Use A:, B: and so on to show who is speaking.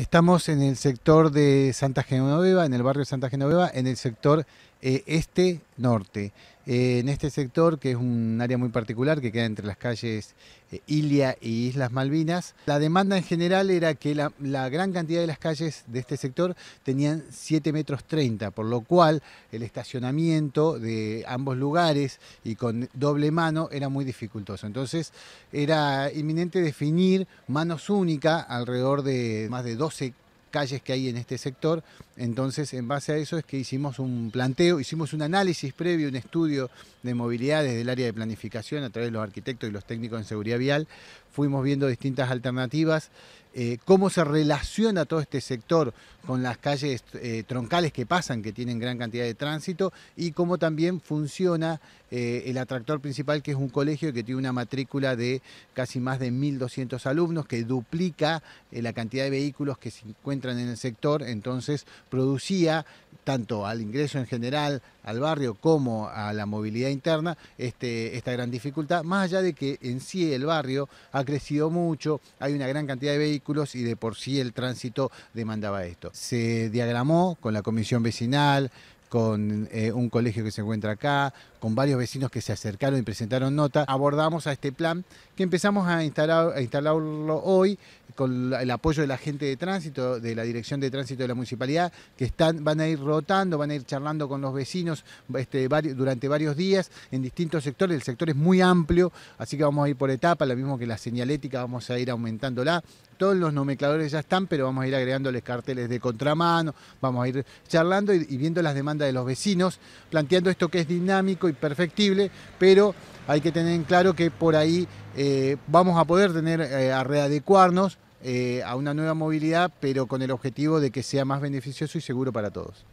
A: Estamos en el sector de Santa Genoveva, en el barrio de Santa Genoveva, en el sector eh, este-norte. Eh, en este sector, que es un área muy particular, que queda entre las calles eh, Ilia y Islas Malvinas, la demanda en general era que la, la, gran cantidad de las calles de este sector tenían 7 metros 30, por lo cual el estacionamiento de ambos lugares y con doble mano era muy dificultoso. Entonces era inminente definir manos únicas alrededor de más de 12 calles que hay en este sector. Entonces, en base a eso es que hicimos un planteo, hicimos un análisis previo, un estudio de movilidad desde el área de planificación a través de los arquitectos y los técnicos en seguridad vial. Fuimos viendo distintas alternativas eh, cómo se relaciona todo este sector con las calles eh, troncales que pasan, que tienen gran cantidad de tránsito, y cómo también funciona eh, el atractor principal, que es un colegio que tiene una matrícula de casi más de 1.200 alumnos, que duplica la cantidad de vehículos que se encuentran en el sector, entonces producía tanto al ingreso en general, al barrio como a la movilidad interna este, esta gran dificultad, más allá de que en sí el barrio ha crecido mucho, hay una gran cantidad de vehículos y de por sí el tránsito demandaba esto. Se diagramó con la comisión vecinal, con eh, un colegio que se encuentra acá, con varios vecinos que se acercaron y presentaron nota, abordamos a este plan que empezamos a, instalar, a instalarlo hoy con el apoyo de la gente de tránsito, de la dirección de tránsito de la municipalidad, que están, van a ir rotando, van a ir charlando con los vecinos este, durante varios días en distintos sectores. El sector es muy amplio, así que vamos a ir por etapa, lo mismo que la señalética, vamos a ir aumentándola todos los nomencladores ya están, pero vamos a ir agregándoles carteles de contramano, vamos a ir charlando y, viendo las demandas de los vecinos, planteando esto que es dinámico y perfectible, pero hay que tener en claro que por ahí eh, vamos a poder tener eh, a readecuarnos eh, a una nueva movilidad, pero con el objetivo de que sea más beneficioso y seguro para todos.